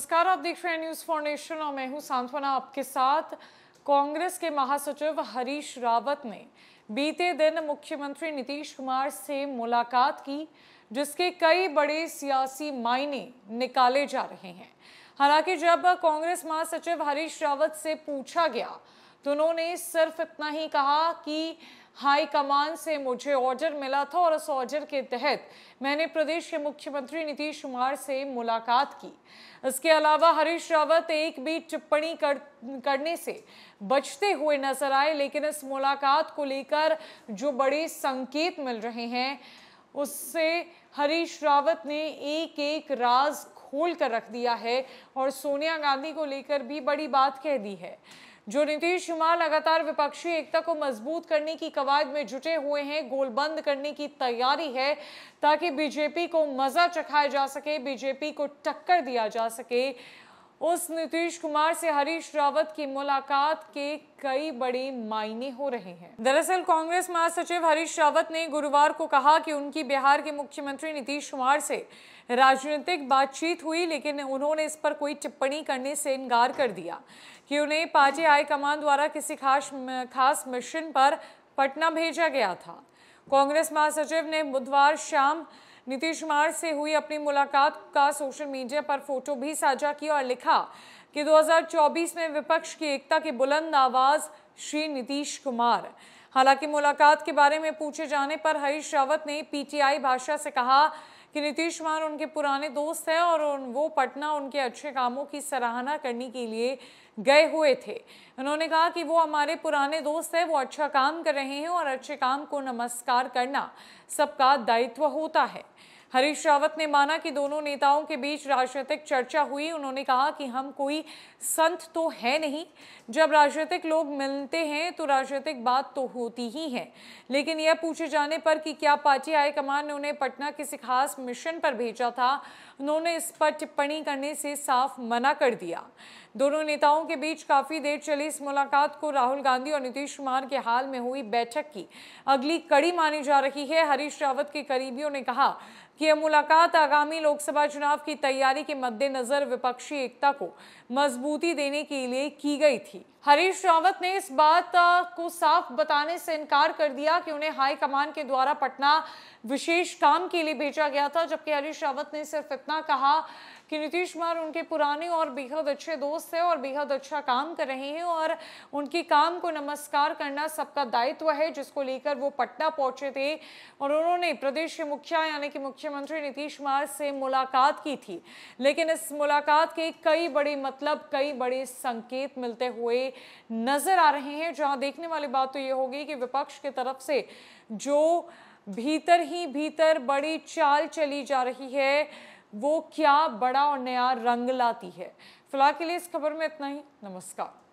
नमस्कार आप देख रहे हैं न्यूज़ फॉर नेशन और मैं हूं सांत्वना आपके साथ कांग्रेस के महासचिव हरीश रावत ने बीते दिन मुख्यमंत्री नीतीश कुमार से मुलाकात की जिसके कई बड़े सियासी मायने निकाले जा रहे हैं हालांकि जब कांग्रेस महासचिव हरीश रावत से पूछा गया तो उन्होंने सिर्फ इतना ही कहा कि हाई कमान से मुझे ऑर्डर मिला था और उस ऑर्डर के तहत मैंने प्रदेश के मुख्यमंत्री नीतीश कुमार से मुलाकात की इसके अलावा हरीश रावत एक भी टिप्पणी कर करने से बचते हुए नजर आए लेकिन इस मुलाकात को लेकर जो बड़े संकेत मिल रहे हैं उससे हरीश रावत ने एक एक राज खोल कर रख दिया है और सोनिया गांधी को लेकर भी बड़ी बात कह दी है जो नीतीश कुमार लगातार विपक्षी एकता को मजबूत करने की कवायद में जुटे हुए हैं गोलबंद करने की तैयारी है ताकि बीजेपी को मजा चखाया जा सके बीजेपी को टक्कर दिया जा सके उस नीतीश कुमार से हरीश रावत की मुलाकात के कई बड़े मायने हो रहे हैं दरअसल कांग्रेस महासचिव हरीश रावत ने गुरुवार को कहा कि उनकी बिहार के मुख्यमंत्री नीतीश कुमार से राजनीतिक बातचीत हुई लेकिन उन्होंने इस पर कोई टिप्पणी करने से इनकार कर दिया कि उन्हें पार्टी हाईकमान द्वारा किसी खास खास मिशन पर पटना भेजा गया था कांग्रेस महासचिव ने बुधवार शाम नीतीश कुमार से हुई अपनी मुलाकात का सोशल मीडिया पर फोटो भी साझा किया और लिखा कि 2024 में विपक्ष की एकता की बुलंद आवाज श्री नीतीश कुमार हालांकि मुलाकात के बारे में पूछे जाने पर हरीश रावत ने पीटीआई भाषा से कहा कि नीतीश कुमार उनके पुराने दोस्त हैं और उन वो पटना उनके अच्छे कामों की सराहना करने के लिए गए हुए थे उन्होंने कहा कि वो हमारे पुराने दोस्त हैं वो अच्छा काम कर रहे हैं और अच्छे काम को नमस्कार करना सबका दायित्व होता है हरीश रावत ने माना कि दोनों नेताओं के बीच राजनीतिक चर्चा हुई उन्होंने कहा कि हम कोई संत तो है नहीं जब राजनीतिक लोग मिलते हैं तो राजनीतिक बात तो होती ही है लेकिन यह पूछे जाने पर कि क्या पार्टी हाईकमान ने उन्हें पटना किसी खास मिशन पर भेजा था उन्होंने इस पर टिप्पणी करने से साफ मना कर दिया दोनों नेताओं के बीच काफी देर चली इस मुलाकात को राहुल गांधी और नीतीश कुमार के हाल में हुई बैठक की अगली कड़ी मानी जा रही है हरीश रावत के करीबियों ने कहा कि यह मुलाकात आगामी लोकसभा चुनाव की तैयारी के मद्देनजर विपक्षी एकता को मजबूती देने के लिए की गई थी हरीश रावत ने इस बात को साफ बताने से इनकार कर दिया कि उन्हें हाईकमान के द्वारा पटना विशेष काम के लिए भेजा गया था जबकि हरीश रावत ने सिर्फ इतना कहा कि नीतीश कुमार उनके पुराने और बेहद अच्छे दोस्त हैं और बेहद अच्छा काम कर रहे हैं और उनके काम को नमस्कार करना सबका दायित्व है जिसको लेकर वो पटना पहुंचे थे और उन्होंने प्रदेश के मुखिया यानी कि मुख्य मुख्यमंत्री नीतीश कुमार से मुलाकात की थी लेकिन इस मुलाकात के कई बड़े मतलब कई बड़े संकेत मिलते हुए नजर आ रहे हैं जहां देखने वाली बात तो ये होगी कि विपक्ष की तरफ से जो भीतर ही भीतर बड़ी चाल चली जा रही है वो क्या बड़ा और नया रंग लाती है फिलहाल के लिए इस खबर में इतना ही नमस्कार